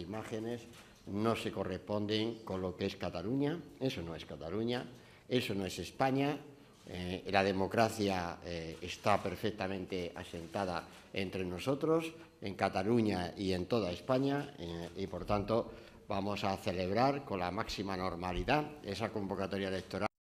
imágenes no se corresponden con lo que es Cataluña, eso no es Cataluña, eso no es España, eh, la democracia eh, está perfectamente asentada entre nosotros, en Cataluña y en toda España, eh, y por tanto vamos a celebrar con la máxima normalidad esa convocatoria electoral.